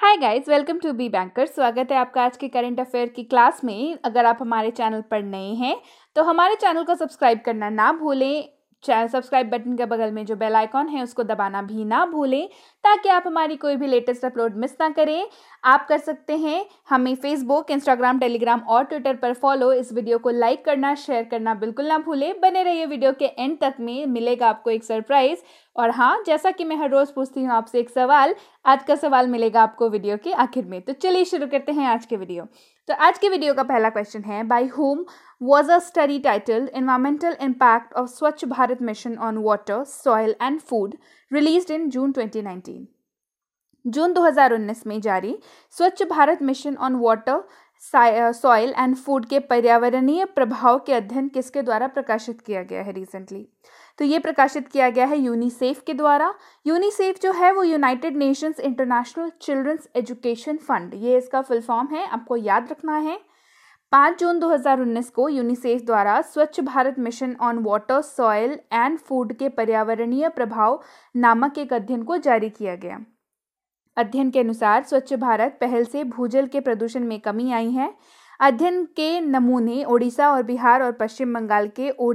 Hi guys welcome to B banker स्वागत है आपका आज के करंट अफेयर की क्लास में अगर आप हमारे चैनल पर नए हैं तो हमारे चैनल को सब्सक्राइब करना ना भूलें सब्सक्राइब बटन के बगल में जो बेल आइकॉन है उसको दबाना भी ना भूलें ताकि आप हमारी कोई भी लेटेस्ट अपलोड मिस ना करें आप कर सकते हैं हमें फेसबुक इंस्टाग्राम टेलीग्राम और ट्विटर पर फॉलो इस वीडियो को लाइक करना शेयर करना बिल्कुल ना भूलें बने रहिए वीडियो के एंड तक में मिलेगा आपको एक सरप्राइज़ और हाँ जैसा कि मैं हर रोज़ पूछती हूँ आपसे एक सवाल आज का सवाल मिलेगा आपको वीडियो के आखिर में तो चलिए शुरू करते हैं आज के वीडियो तो आज के वीडियो का पहला क्वेश्चन है by whom was a study title environmental impact of Swachh Bharat mission on water soil and food release in June twenty June दो में जारी Swachh Bharat mission on water soil and food के पर्यावरणीय प्रभाव के अध्ययन किसके द्वारा प्रकाशित किया गया है रिसेंटली तो ये प्रकाशित किया गया है यूनिसेफ के द्वारा यूनिसेफ जो है वो United Nations International Children's Education Fund ये इसका फुल फॉर्म है आपको याद रखना है पाँच जून 2019 को यूनिसेफ द्वारा Swachh Bharat mission on water soil and food के पर्यावरणीय प्रभाव नामक एक अध्ययन को जारी किया गया अध्ययन के अनुसार स्वच्छ भारत पहल से भूजल के प्रदूषण में कमी आई है अध्ययन के नमूने ओडिशा और बिहार और पश्चिम बंगाल के ओ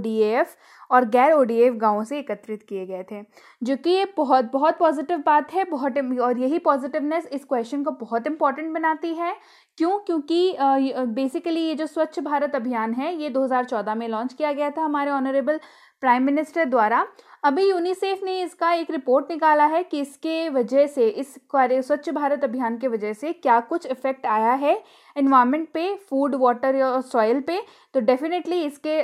और गैर ओडीएफ गांवों से एकत्रित किए गए थे जो कि ये बहुत बहुत पॉजिटिव बात है बहुत और यही पॉजिटिवनेस इस क्वेश्चन को बहुत इंपॉर्टेंट बनाती है क्यों क्योंकि बेसिकली ये जो स्वच्छ भारत अभियान है ये 2014 में लॉन्च किया गया था हमारे ऑनरेबल प्राइम मिनिस्टर द्वारा अभी यूनिसेफ ने इसका एक रिपोर्ट निकाला है कि इसके वजह से इस कार्य स्वच्छ भारत अभियान के वजह से क्या कुछ इफेक्ट आया है इन्वामेंट पे फूड वाटर या सॉइल पे तो डेफिनेटली इसके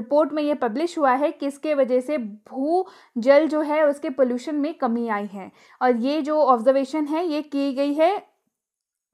रिपोर्ट में ये पब्लिश हुआ है कि इसके वजह से भू जल जो है उसके पोल्यूशन में कमी आई है और ये जो ऑब्जर्वेशन है ये की गई है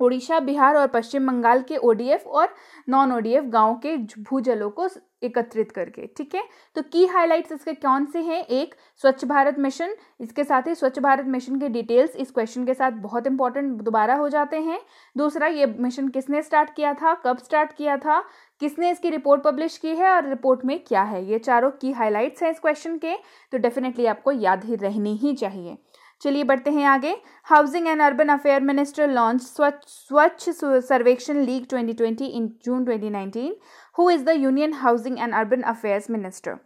उड़ीसा बिहार और पश्चिम बंगाल के ओडीएफ और नॉन ओडीएफ गांव के भूजलों को एकत्रित करके ठीक है तो की हाइलाइट्स इसके कौन से हैं एक स्वच्छ भारत मिशन इसके साथ ही स्वच्छ भारत मिशन के डिटेल्स इस क्वेश्चन के साथ बहुत इंपॉर्टेंट दोबारा हो जाते हैं दूसरा ये मिशन किसने स्टार्ट किया था कब स्टार्ट किया था किसने इसकी रिपोर्ट पब्लिश की है और रिपोर्ट में क्या है ये चारों की हाईलाइट्स हैं इस क्वेश्चन के तो डेफिनेटली आपको याद ही रहनी ही चाहिए चलिए बढ़ते हैं आगे housing and urban affair minister launch Swachh Swachh Survekshan league 2020 in June 2019 who is the union housing and urban affairs minister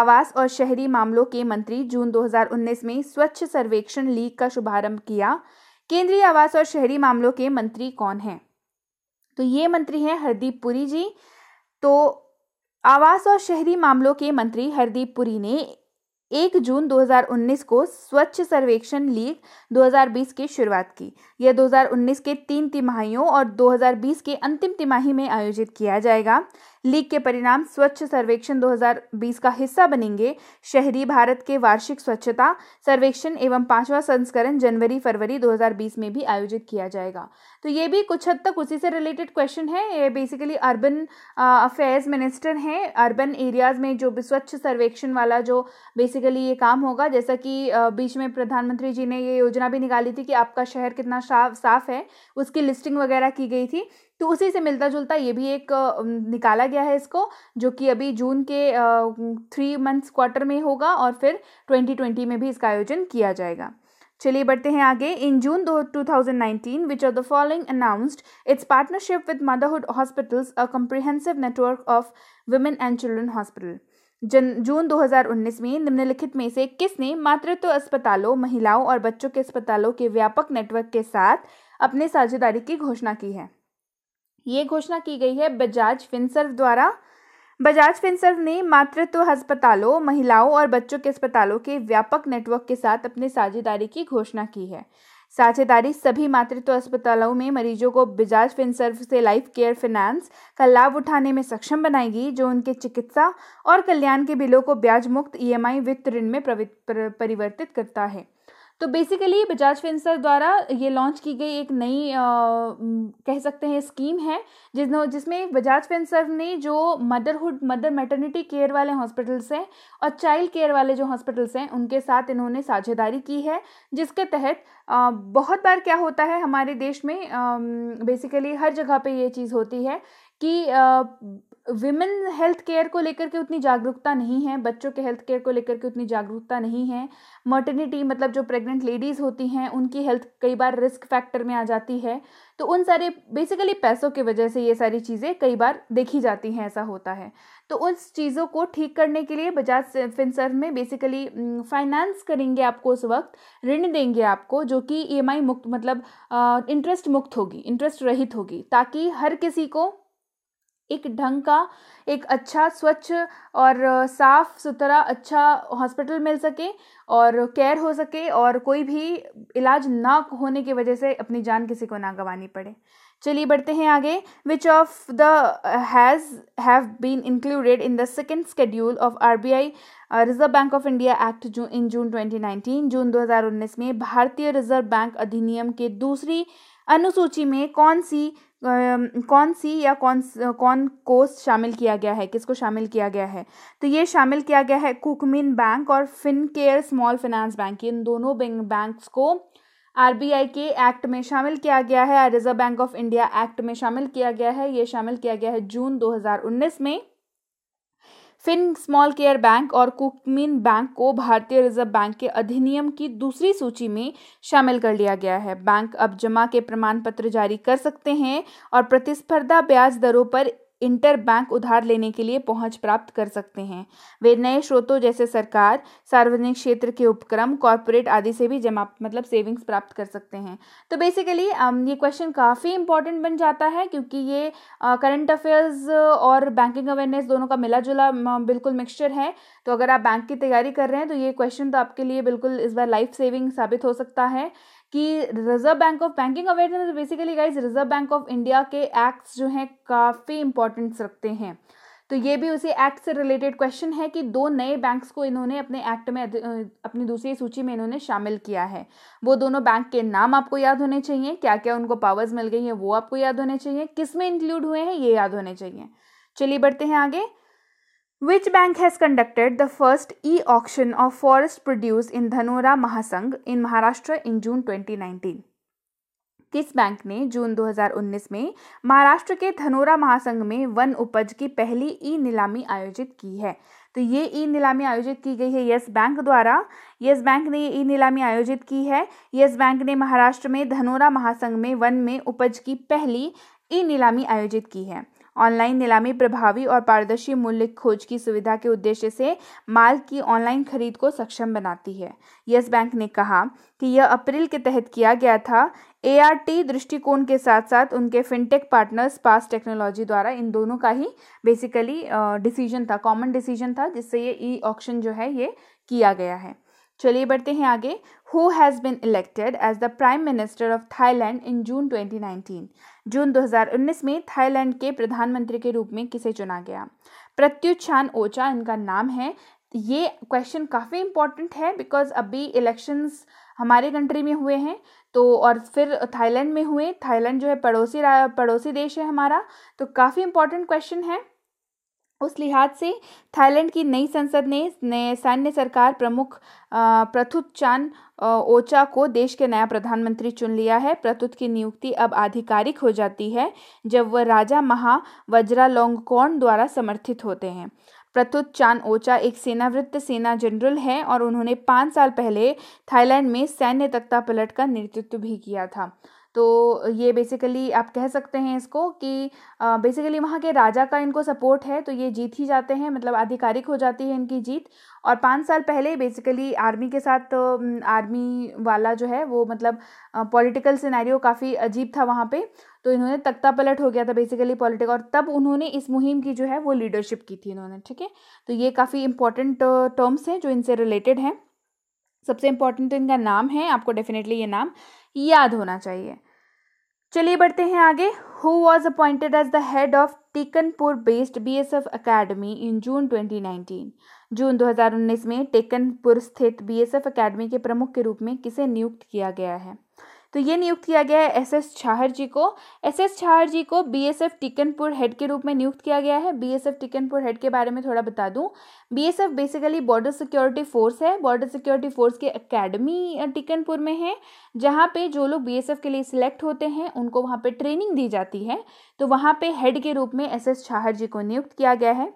आवास और शहरी मामलों के मंत्री जून 2019 में स्वच्छ सर्वेक्षण लीग का शुभारंभ किया केंद्रीय आवास और शहरी मामलों के मंत्री कौन हैं तो ये मंत्री हैं हरदीप पुरी जी तो आवास और शहरी मामलों के मंत्री हरदीप पुरी ने एक जून 2019 को स्वच्छ सर्वेक्षण लीग 2020 की शुरुआत की यह 2019 के तीन तिमाहियों और 2020 के अंतिम तिमाही में आयोजित किया जाएगा लीग के परिणाम स्वच्छ सर्वेक्षण 2020 का हिस्सा बनेंगे शहरी भारत के वार्षिक स्वच्छता सर्वेक्षण एवं पांचवा संस्करण जनवरी फरवरी 2020 में भी आयोजित किया जाएगा तो ये भी कुछ हद तक उसी से रिलेटेड क्वेश्चन है ये बेसिकली अर्बन अफेयर्स मिनिस्टर हैं अर्बन एरियाज में जो स्वच्छ सर्वेक्षण वाला जो बेसिकली ये काम होगा जैसा कि uh, बीच में प्रधानमंत्री जी ने ये योजना भी निकाली थी कि आपका शहर कितना साफ है उसकी लिस्टिंग वगैरह की गई थी तो उसी से मिलता जुलता ये भी एक निकाला गया है इसको जो कि अभी जून के थ्री मंथ्स क्वार्टर में होगा और फिर ट्वेंटी ट्वेंटी में भी इसका आयोजन किया जाएगा चलिए बढ़ते हैं आगे इन जून दो two thousand nineteen which are the following announced its partnership with Motherhood hospitals a comprehensive network of women and children hospital जन जून 2019 में निम्नलिखित में से किसने मातृत्व अस्पतालों महिलाओं और बच्चों के अस्पतालों के व्यापक नेटवर्क के साथ अपने साझेदारी की घोषणा की है ये घोषणा की गई है बजाज फिनसर्व द्वारा बजाज फिनसर्व ने मातृत्व अस्पतालों महिलाओं और बच्चों के अस्पतालों के व्यापक नेटवर्क के साथ अपनी साझेदारी की घोषणा की है साझेदारी सभी मातृत्व अस्पतालों में मरीजों को बजाज फिनसर्व से लाइफ केयर फिनेंस का लाभ उठाने में सक्षम बनाएगी जो उनके चिकित्सा और कल्याण के बिलों को ब्याज मुक्त ईएमआई वित्त ऋण में परिवर्तित करता है तो बेसिकली बजाज फिंसर द्वारा ये लॉन्च की गई एक नई कह सकते हैं स्कीम है जिस जिसमें बजाज फिंसर ने जो मदरहुड मदर मैटर्निटी केयर वाले हॉस्पिटल्स हैं और चाइल्ड केयर वाले जो हॉस्पिटल्स हैं उनके साथ इन्होंने साझेदारी की है जिसके तहत आ, बहुत बार क्या होता है हमारे देश में आ, बेसिकली हर जगह पे ये चीज़ होती है कि विमेन हेल्थ केयर को लेकर के उतनी जागरूकता नहीं है बच्चों के हेल्थ केयर को लेकर के उतनी जागरूकता नहीं है मर्टर्निटी मतलब जो प्रेग्नेंट लेडीज़ होती हैं उनकी हेल्थ कई बार रिस्क फैक्टर में आ जाती है तो उन सारे बेसिकली पैसों की वजह से ये सारी चीज़ें कई बार देखी जाती हैं ऐसा होता है तो उन चीज़ों को ठीक करने के लिए बजाज फिनसर में बेसिकली फाइनेंस करेंगे आपको उस वक्त ऋण देंगे आपको जो कि ई e मुक्त मतलब इंटरेस्ट मुक्त होगी इंटरेस्ट रहित होगी ताकि हर किसी को एक ढंग का एक अच्छा स्वच्छ और साफ़ सुथरा अच्छा हॉस्पिटल मिल सके और केयर हो सके और कोई भी इलाज ना होने की वजह से अपनी जान किसी को ना गंवानी पड़े चलिए बढ़ते हैं आगे which of the has have been included in the second schedule of R B I Reserve Bank of India Act June in June twenty nineteen June दो हज़ार उन्नीस में भारतीय रिजर्व बैंक अधिनियम के दूसरी अनुसूची में कौन सी कौन सी या कौन कौन कोस शामिल किया गया है किसको शामिल किया गया है तो ये शामिल किया गया है कुकमिन बैंक और Fincare small finance bank इन दोनों बैंक बैंक्स को आरबीआई के एक्ट में शामिल किया गया है Reserve Bank of India Act में शामिल किया गया है ये शामिल किया गया है जून 2019 में फिन स्मॉल केयर बैंक और कुकमिन बैंक को भारतीय रिजर्व बैंक के अधिनियम की दूसरी सूची में शामिल कर लिया गया है बैंक अब जमा के प्रमाण पत्र जारी कर सकते हैं और प्रतिस्पर्धा ब्याज दरों पर इंटरबैंक उधार लेने के लिए पहुंच प्राप्त कर सकते हैं वे नए स्रोतों जैसे सरकार सार्वजनिक क्षेत्र के उपक्रम कॉरपोरेट आदि से भी जमा मतलब सेविंग्स प्राप्त कर सकते हैं तो बेसिकली um, ये क्वेश्चन काफ़ी इंपॉर्टेंट बन जाता है क्योंकि ये करंट uh, अफेयर्स और बैंकिंग अवेयरनेस दोनों का मिला जुला बिल्कुल मिक्सचर है तो अगर आप बैंक की तैयारी कर रहे हैं तो ये क्वेश्चन तो आपके लिए बिल्कुल इस बार लाइफ सेविंग साबित हो सकता है कि Reserve Bank of banking awareness basically guys तो रिजर्व बैंक ऑफ इंडिया के एक्ट्स जो हैं काफ़ी इंपॉर्टेंस रखते हैं तो ये भी उसी एक्ट से रिलेटेड क्वेश्चन है कि दो नए बैंक्स को इन्होंने अपने एक्ट में अपनी दूसरी सूची में इन्होंने शामिल किया है वो दोनों बैंक के नाम आपको याद होने चाहिए क्या क्या उनको पावर्स मिल गई हैं वो आपको याद होने चाहिए किस में इंक्लूड हुए हैं ये याद होने चाहिए चलिए बढ़ते हैं आगे Which bank has conducted the first e auction of forest produce in Dhanora Mahasangh in Maharashtra in June 2019? किस बैंक ने जून 2019 में महाराष्ट्र के धनोरा महासंघ में वन उपज की पहली ई नीलामी आयोजित की है तो ये ई नीलामी आयोजित की गई है यस बैंक द्वारा यस बैंक ने ये ई नीलामी आयोजित की है यस बैंक ने महाराष्ट्र में धनोरा महासंघ में वन में उपज की पहली ई नीलामी आयोजित की है ऑनलाइन नीलामी प्रभावी और पारदर्शी मूल्य खोज की सुविधा के उद्देश्य से माल की ऑनलाइन खरीद को सक्षम बनाती है यस बैंक ने कहा कि यह अप्रैल के तहत किया गया था ए दृष्टिकोण के साथ साथ उनके फिनटेक पार्टनर्स पास टेक्नोलॉजी द्वारा इन दोनों का ही बेसिकली डिसीजन था कॉमन डिसीजन था जिससे ये ई ऑक्शन जो है ये किया गया है चलिए बढ़ते हैं आगे who has been elected as the prime minister of Thailand in June 2019 June 2019 में थाईलैंड के प्रधानमंत्री के रूप में किसे चुना गया प्रत्युच्छान छान ओचा इनका नाम है ये क्वेश्चन काफ़ी इम्पॉर्टेंट है बिकॉज अभी इलेक्शंस हमारे कंट्री में हुए हैं तो और फिर थाईलैंड में हुए थाईलैंड जो है पड़ोसी पड़ोसी देश है हमारा तो काफ़ी इम्पॉर्टेंट क्वेश्चन है उस लिहाज से थाईलैंड की नई संसद ने, सैन्य सरकार प्रमुख प्रथुत चान ओचा को देश के नया प्रधानमंत्री चुन लिया है प्रथुत की नियुक्ति अब आधिकारिक हो जाती है जब वह राजा महा वज्रा लोंगकोन द्वारा समर्थित होते हैं प्रथुत चान ओचा एक सेनावृत्त सेना जनरल हैं और उन्होंने पाँच साल पहले थाईलैंड में सैन्य तख्ता पलट का नेतृत्व भी किया था तो ये बेसिकली आप कह सकते हैं इसको कि बेसिकली वहाँ के राजा का इनको सपोर्ट है तो ये जीत ही जाते हैं मतलब आधिकारिक हो जाती है इनकी जीत और पाँच साल पहले बेसिकली आर्मी के साथ तो आर्मी वाला जो है वो मतलब पॉलिटिकल सिनेरियो काफ़ी अजीब था वहाँ पे तो इन्होंने तख्ता पलट हो गया था बेसिकली पॉलिटिक और तब उन्होंने इस मुहिम की जो है वो लीडरशिप की थी इन्होंने ठीक है तो ये काफ़ी इंपॉर्टेंट टर्म्स हैं जो इनसे रिलेटेड हैं सबसे इम्पॉर्टेंट तो इनका नाम है आपको डेफिनेटली ये नाम याद होना चाहिए चलिए बढ़ते हैं आगे who was appointed as the head of Tekanpur based B S F academy in June 2019 June 2019 में टेकनपुर स्थित बी एस एफ अकेडमी के प्रमुख के रूप में किसे नियुक्त किया गया है तो ये नियुक्त किया गया है एस एस छाहर जी को एस एस छाहर जी को बीएसएफ टिकनपुर हेड के रूप में नियुक्त किया गया है बीएसएफ टिकनपुर हेड के बारे में थोड़ा बता दूं BSF basically border security force है बॉर्डर सिक्योरिटी फोर्स की अकेडमी टिकनपुर में है जहाँ पे जो लोग एफ के लिए सिलेक्ट होते हैं उनको वहाँ पर ट्रेनिंग दी जाती है तो वहाँ पे हेड के रूप में एस एस छाहर जी को नियुक्त किया गया है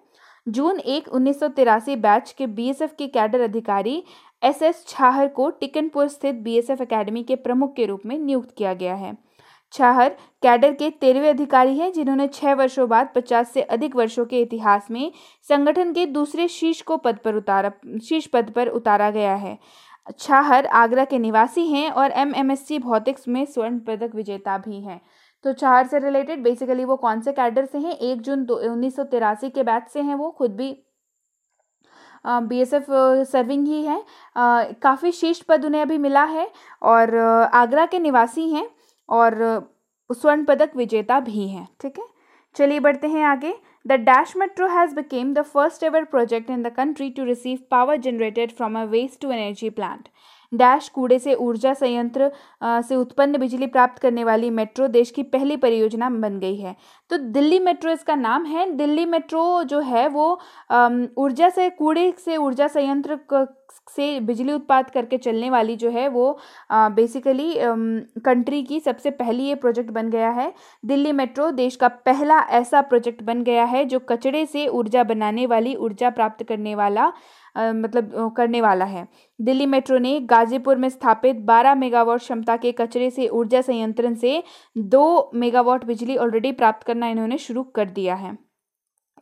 जून एक उन्नीस बैच के बीएसएफ के कैडर अधिकारी एस एस छाहर को टिकनपुर स्थित बीएसएफ एकेडमी के प्रमुख के रूप में नियुक्त किया गया है छाहर कैडर के तेरहवें अधिकारी हैं जिन्होंने छः वर्षों बाद पचास से अधिक वर्षों के इतिहास में संगठन के दूसरे शीर्ष को पद पर उतारा शीर्ष पद पर उतारा गया है छाहर आगरा के निवासी हैं और एम एम एस सी भौतिक्स में स्वर्ण पदक विजेता भी हैं तो छाहर से रिलेटेड बेसिकली वो कौन से कैडर से हैं एक जून दो उन्नीस के बैच से हैं वो खुद भी बीएसएफ सर्विंग ही है काफ़ी शीर्ष पद उन्हें अभी मिला है और आगरा के निवासी हैं और स्वर्ण पदक विजेता भी हैं ठीक है चलिए बढ़ते हैं आगे the dash metro has become the first ever project in the country to receive power generated from a waste to energy plant dash कूड़े से ऊर्जा संयंत्र से उत्पन्न बिजली प्राप्त करने वाली मेट्रो देश की पहली परियोजना बन गई है तो दिल्ली मेट्रो इसका नाम है दिल्ली मेट्रो जो है वो ऊर्जा से कूड़े से ऊर्जा संयंत्र से बिजली उत्पाद करके चलने वाली जो है वो बेसिकली कंट्री की सबसे पहली ये प्रोजेक्ट बन गया है दिल्ली मेट्रो देश का पहला ऐसा प्रोजेक्ट बन गया है जो कचड़े से ऊर्जा बनाने वाली ऊर्जा प्राप्त करने वाला आ, मतलब करने वाला है दिल्ली मेट्रो ने गाजीपुर में स्थापित 12 मेगावाट क्षमता के कचरे से ऊर्जा संयंत्रण से दो मेगावाट बिजली ऑलरेडी प्राप्त करना इन्होंने शुरू कर दिया है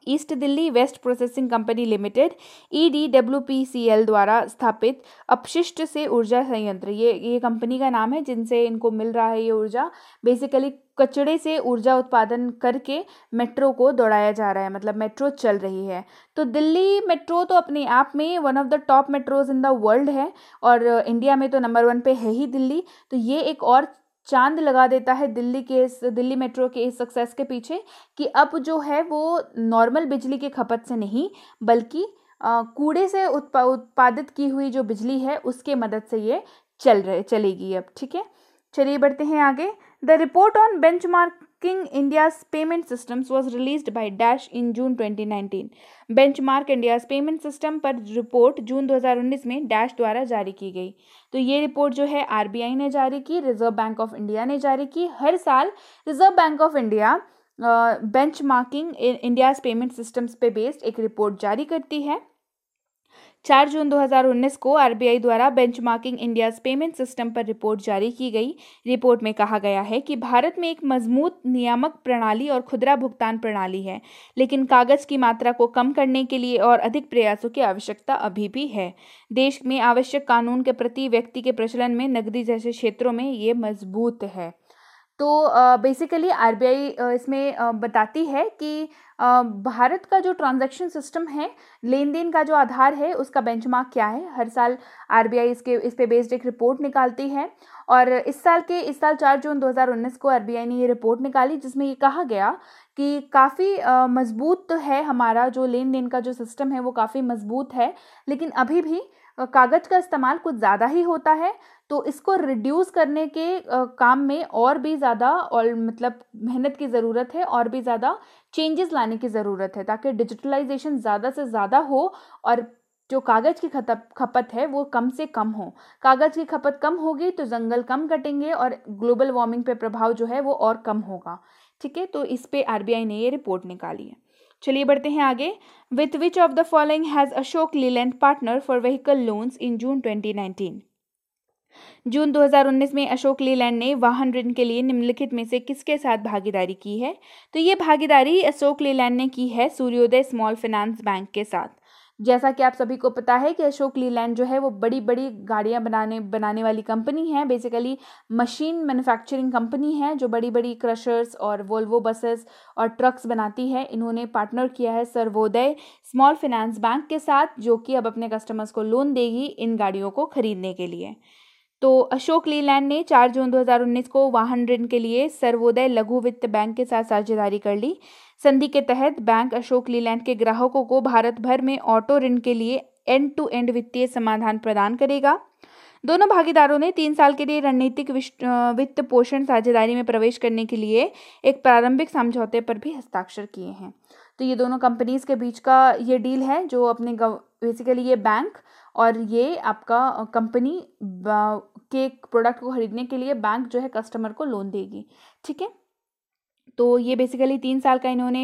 East Delhi waste processing company limited EDWPCL e द्वारा स्थापित अपशिष्ट से ऊर्जा संयंत्र ये ये कंपनी का नाम है जिनसे इनको मिल रहा है ये ऊर्जा बेसिकली कचड़े से ऊर्जा उत्पादन करके मेट्रो को दौड़ाया जा रहा है मतलब मेट्रो चल रही है तो दिल्ली मेट्रो तो अपने आप में one of the top metros in the world है और इंडिया में तो नंबर वन पे है ही दिल्ली तो ये एक और चांद लगा देता है दिल्ली के इस दिल्ली मेट्रो के इस सक्सेस के पीछे कि अब जो है वो नॉर्मल बिजली के खपत से नहीं बल्कि कूड़े से उत्पा उत्पादित की हुई जो बिजली है उसके मदद से ये चल रहे चलेगी अब ठीक है चलिए बढ़ते हैं आगे the report on benchmark King India's Payment Systems was released by Dash in June 2019. Benchmark India's payment system पर रिपोर्ट जून 2019 में डैश द्वारा जारी की गई तो ये रिपोर्ट जो है आई ने जारी की रिजर्व बैंक ऑफ इंडिया ने जारी की हर साल Reserve Bank of India benchmarking India's payment systems पे बेस्ड एक रिपोर्ट जारी करती है चार जून 2019 को आरबीआई द्वारा बेंचमार्किंग इंडिया पेमेंट सिस्टम पर रिपोर्ट जारी की गई रिपोर्ट में कहा गया है कि भारत में एक मजबूत नियामक प्रणाली और खुदरा भुगतान प्रणाली है लेकिन कागज की मात्रा को कम करने के लिए और अधिक प्रयासों की आवश्यकता अभी भी है देश में आवश्यक कानून के प्रति व्यक्ति के प्रचलन में नगदी जैसे क्षेत्रों में ये मजबूत है तो बेसिकली आर इसमें बताती है कि भारत का जो ट्रांजैक्शन सिस्टम है लेन देन का जो आधार है उसका बेंचमार्क क्या है हर साल आर इसके इस पे बेस्ड एक रिपोर्ट निकालती है और इस साल के इस साल चार जून 2019 को आर ने ये रिपोर्ट निकाली जिसमें ये कहा गया कि काफ़ी मजबूत है हमारा जो लेन देन का जो सिस्टम है वो काफ़ी मजबूत है लेकिन अभी भी कागज़ का इस्तेमाल कुछ ज़्यादा ही होता है तो इसको रिड्यूस करने के काम में और भी ज़्यादा और मतलब मेहनत की ज़रूरत है और भी ज़्यादा चेंजेस लाने की ज़रूरत है ताकि डिजिटलाइजेशन ज़्यादा से ज़्यादा हो और जो कागज़ की खतप खपत है वो कम से कम हो कागज़ की खपत कम होगी तो जंगल कम कटेंगे और ग्लोबल वार्मिंग पे प्रभाव जो है वो और कम होगा ठीक है तो इस पर आरबीआई ने ये रिपोर्ट निकाली है चलिए बढ़ते हैं आगे with which of the following has Ashok Leyland partner for vehicle loans in June 2019 June 2019 में अशोक लीलैंड ने वाहन ऋण के लिए निम्नलिखित में से किसके साथ भागीदारी की है तो ये भागीदारी अशोक लीलैंड ने की है सूर्योदय स्मॉल फाइनेंस बैंक के साथ जैसा कि आप सभी को पता है कि अशोक लीलैंड जो है वो बड़ी बड़ी गाड़ियाँ बनाने बनाने वाली कंपनी है बेसिकली मशीन मैन्युफैक्चरिंग कंपनी है जो बड़ी बड़ी क्रशर्स और वोल्वो बसेस और ट्रक्स बनाती है इन्होंने पार्टनर किया है सर्वोदय स्मॉल फिनेंस बैंक के साथ जो कि अब अपने कस्टमर्स को लोन देगी इन गाड़ियों को खरीदने के लिए तो अशोक लीलैंड ने 4 जून 2019 को वाहन ऋण के लिए सर्वोदय लघु वित्त बैंक के साथ साझेदारी कर ली संधि के तहत बैंक अशोक लीलैंड के ग्राहकों को भारत भर में ऑटो ऋण के लिए एंड टू एंड वित्तीय समाधान प्रदान करेगा दोनों भागीदारों ने तीन साल के लिए रणनीतिक वित्त पोषण साझेदारी में प्रवेश करने के लिए एक प्रारंभिक समझौते पर भी हस्ताक्षर किए हैं तो ये दोनों कंपनीज के बीच का ये डील है जो अपने बेसिकली ये बैंक और ये आपका कंपनी के प्रोडक्ट को ख़रीदने के लिए बैंक जो है कस्टमर को लोन देगी ठीक है तो ये बेसिकली तीन साल का इन्होंने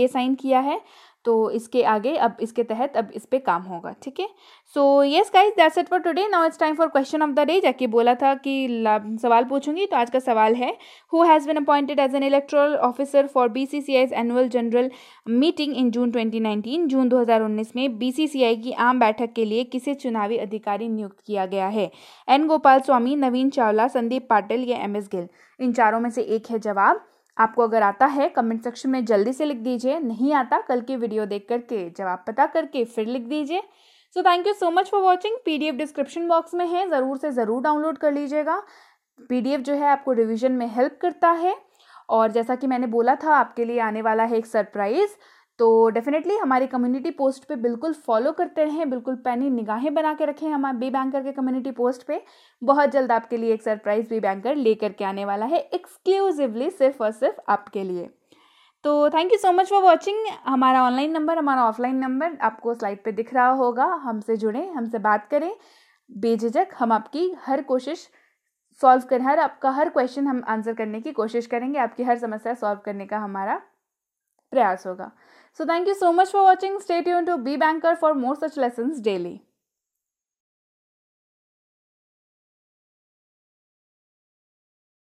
ये साइन किया है तो इसके आगे अब इसके तहत अब इस पर काम होगा ठीक है so yes guys that's it for today now it's time for question of the day जाके बोला था कि सवाल पूछूंगी तो आज का सवाल है who has been appointed as an electoral officer for B C C I annual general meeting in June twenty nineteen June दो हज़ार उन्नीस में बी सी सी आई की आम बैठक के लिए किसे चुनावी अधिकारी नियुक्त किया गया है एन गोपाल स्वामी नवीन चावला संदीप पाटिल या एम एस गिल इन चारों में से एक है जवाब आपको अगर आता है कमेंट सेक्शन में जल्दी से लिख दीजिए नहीं आता कल की वीडियो देख करके जवाब पता करके फिर लिख दीजिए so thank you so much for watching एफ डिस्क्रिप्शन बॉक्स में है ज़रूर से ज़रूर डाउनलोड कर लीजिएगा एफ जो है आपको रिविजन में हेल्प करता है और जैसा कि मैंने बोला था आपके लिए आने वाला है एक सरप्राइज़ तो डेफिनेटली हमारी कम्युनिटी पोस्ट पे बिल्कुल फॉलो करते रहें बिल्कुल पैनी निगाहें बना के रखें हमारे बी बैंकर के कम्युनिटी पोस्ट पे बहुत जल्द आपके लिए एक सरप्राइज़ बी बैंकर लेकर के आने वाला है एक्सक्लूसिवली सिर्फ और सिर्फ आपके लिए तो thank you so much for watching हमारा ऑनलाइन नंबर हमारा ऑफलाइन नंबर आपको स्लाइड पे दिख रहा होगा हमसे जुड़ें हमसे बात करें बेझिझक हम आपकी हर कोशिश सॉल्व कर हर आपका हर क्वेश्चन हम आंसर करने की कोशिश करेंगे आपकी हर समस्या सॉल्व करने का हमारा प्रयास होगा So thank you so much for watching. Stay tuned to Be Banker for more such lessons daily.